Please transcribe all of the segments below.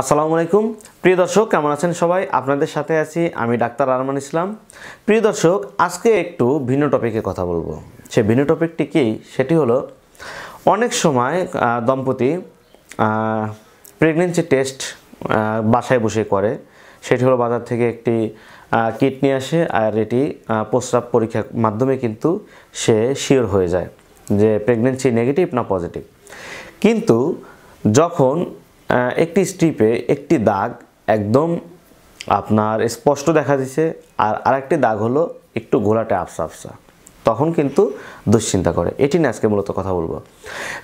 আসসালামু আলাইকুম প্রিয় দর্শক কেমন আছেন সবাই আপনাদের সাথে আছি আমি ডাক্তার আরমান ইসলাম প্রিয় দর্শক আজকে একটু ভিন্ন টপিকে কথা বলবো সে ভিন্ন টপিকটি কী সেটি হলো অনেক সময় দম্পতি প্রেগনেন্সি টেস্ট বাসায় বসে করে সেটি হলো বাজার থেকে একটি কিট নিয়ে আসে আর এটি প্রস্রাব পরীক্ষার মাধ্যমে কিন্তু সে শিওর হয়ে যায় যে প্রেগনেন্সি নেগেটিভ না পজিটিভ কিন্তু যখন একটি স্ট্রিপে একটি দাগ একদম আপনার স্পষ্ট দেখা দিছে আর আরেকটি দাগ হলো একটু ঘোলাটে আফসা আফসা তখন কিন্তু দুশ্চিন্তা করে এটি নিয়ে আজকে মূলত কথা বলবো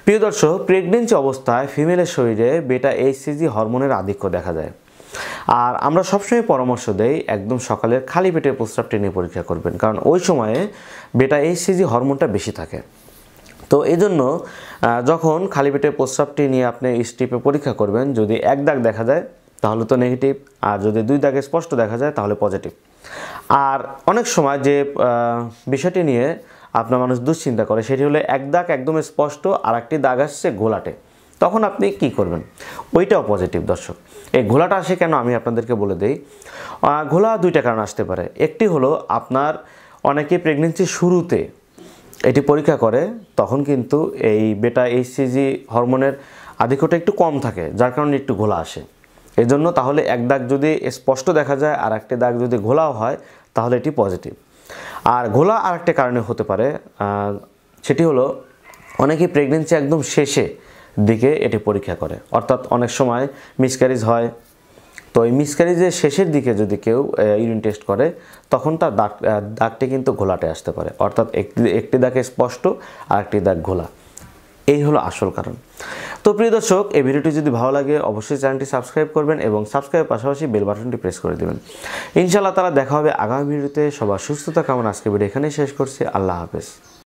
প্রিয় দর্শক প্রেগনেন্সি অবস্থায় ফিমেলের শরীরে বেটা এইচসিজি হরমোনের আধিক্য দেখা যায় আর আমরা সবসময় পরামর্শ দেই একদম সকালের খালি পেটের প্রস্রাব টেনে পরীক্ষা করবেন কারণ ওই সময়ে বেটা এইচসিজি হরমোনটা বেশি থাকে তো এই জন্য যখন খালি পেটে প্রস্রাবটি নিয়ে আপনি স্টিপে পরীক্ষা করবেন যদি এক দাগ দেখা যায় তাহলে তো নেগেটিভ আর যদি দুই দাগে স্পষ্ট দেখা যায় তাহলে পজিটিভ আর অনেক সময় যে বিষয়টি নিয়ে আপনার মানুষ দুশ্চিন্তা করে সেটি হলো এক দাগ একদম স্পষ্ট আর একটি দাগ আসছে ঘোলাটে তখন আপনি কি করবেন ওইটাও পজিটিভ দর্শক এই ঘোলাটা আসে কেন আমি আপনাদেরকে বলে দিই ঘোলা দুইটা কারণ আসতে পারে একটি হলো আপনার অনেকে প্রেগনেন্সির শুরুতে এটি পরীক্ষা করে তখন কিন্তু এই বেটা এইচসিজি হরমোনের আধিক্যটা একটু কম থাকে যার কারণে একটু ঘোলা আসে এজন্য তাহলে এক দাগ যদি স্পষ্ট দেখা যায় আর একটি দাগ যদি ঘোলাও হয় তাহলে এটি পজিটিভ আর ঘোলা আর একটা কারণে হতে পারে সেটি হলো অনেকে প্রেগনেন্সি একদম শেষে দিকে এটি পরীক্ষা করে অর্থাৎ অনেক সময় মিসক্যারিজ হয় তো এই মিসক্যারেজের শেষের দিকে যদি কেউ ইউরিন টেস্ট করে তখন তার দাগ দাগটি কিন্তু ঘোলাটে আসতে পারে অর্থাৎ একটি একটি দাগে স্পষ্ট আর একটি দাগ ঘোলা এই হলো আসল কারণ তো প্রিয় দর্শক এই ভিডিওটি যদি ভালো লাগে অবশ্যই চ্যানেলটি সাবস্ক্রাইব করবেন এবং সাবস্ক্রাইবের পাশাপাশি বেল বাটনটি প্রেস করে দেবেন ইনশাআল্লাহ তারা দেখা হবে আগামী ভিডিওতে সবার সুস্থতা কামনা আজকে ভিডিও এখানেই শেষ করছি আল্লাহ হাফেজ